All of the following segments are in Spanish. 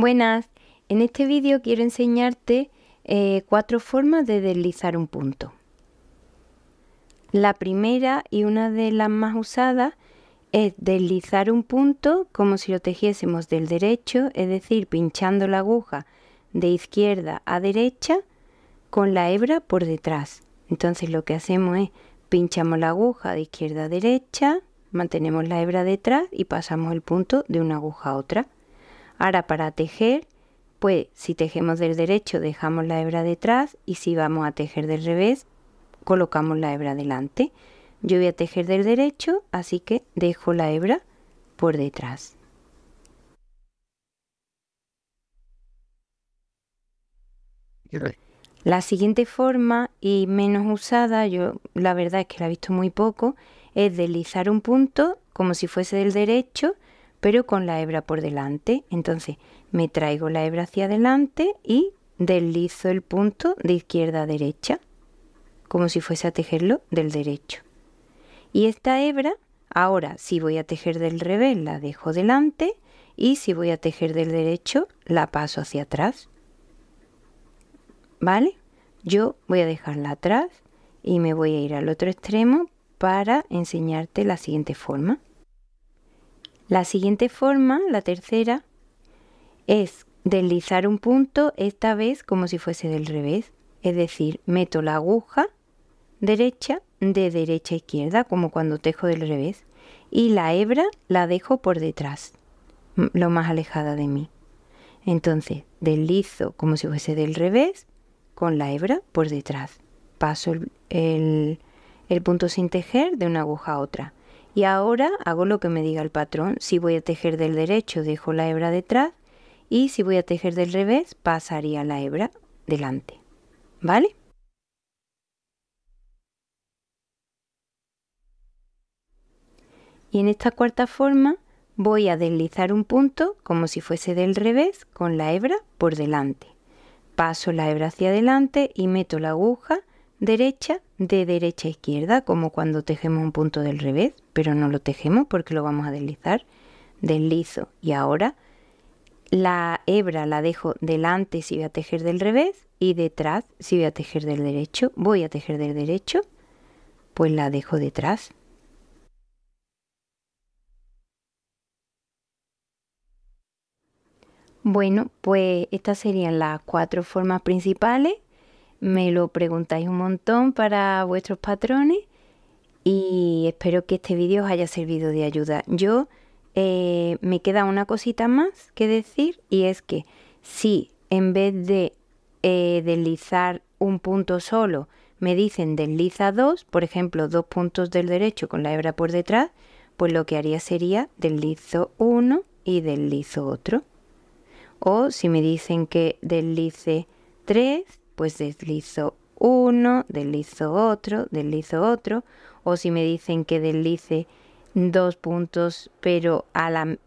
Buenas, en este vídeo quiero enseñarte eh, cuatro formas de deslizar un punto. La primera y una de las más usadas es deslizar un punto como si lo tejiésemos del derecho, es decir, pinchando la aguja de izquierda a derecha con la hebra por detrás. Entonces lo que hacemos es pinchamos la aguja de izquierda a derecha, mantenemos la hebra detrás y pasamos el punto de una aguja a otra. Ahora para tejer, pues si tejemos del derecho dejamos la hebra detrás y si vamos a tejer del revés colocamos la hebra delante. Yo voy a tejer del derecho, así que dejo la hebra por detrás. La siguiente forma y menos usada, yo la verdad es que la he visto muy poco, es deslizar un punto como si fuese del derecho pero con la hebra por delante. Entonces me traigo la hebra hacia adelante y deslizo el punto de izquierda a derecha, como si fuese a tejerlo del derecho. Y esta hebra, ahora si voy a tejer del revés, la dejo delante y si voy a tejer del derecho, la paso hacia atrás. ¿Vale? Yo voy a dejarla atrás y me voy a ir al otro extremo para enseñarte la siguiente forma. La siguiente forma, la tercera, es deslizar un punto, esta vez como si fuese del revés. Es decir, meto la aguja derecha de derecha a izquierda, como cuando tejo del revés, y la hebra la dejo por detrás, lo más alejada de mí. Entonces, deslizo como si fuese del revés, con la hebra por detrás. Paso el, punto sin tejer de una aguja a otra. Y ahora hago lo que me diga el patrón. Si voy a tejer del derecho, dejo la hebra detrás. Y si voy a tejer del revés, pasaría la hebra delante. ¿Vale? Y en esta cuarta forma voy a deslizar un punto como si fuese del revés con la hebra por delante. Paso la hebra hacia adelante y meto la aguja derecha de derecha a izquierda, como cuando tejemos un punto del revés, pero no lo tejemos porque lo vamos a deslizar. Deslizo y ahora la hebra la dejo delante si voy a tejer del revés y detrás si voy a tejer del derecho. Voy a tejer del derecho, pues la dejo detrás. Bueno, pues estas serían las cuatro formas principales me lo preguntáis un montón para vuestros patrones y espero que este vídeo os haya servido de ayuda. Yo eh, me queda una cosita más que decir y es que si en vez de eh, deslizar un punto solo me dicen desliza dos, por ejemplo dos puntos del derecho con la hebra por detrás, pues lo que haría sería deslizo uno y deslizo otro. O si me dicen que deslice tres pues deslizo uno, deslizo otro, deslizo otro. O si me dicen que deslice dos puntos pero al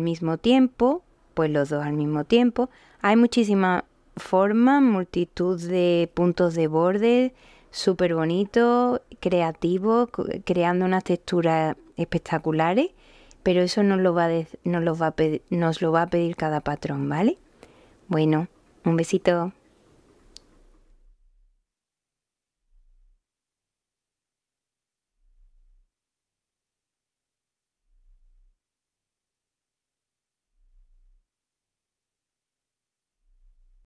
mismo tiempo, pues los dos al mismo tiempo. Hay muchísima forma, multitud de puntos de borde, súper bonito, creativo, creando unas texturas espectaculares, pero eso no lo va va nos lo va a pedir cada patrón, ¿vale? Bueno, un besito.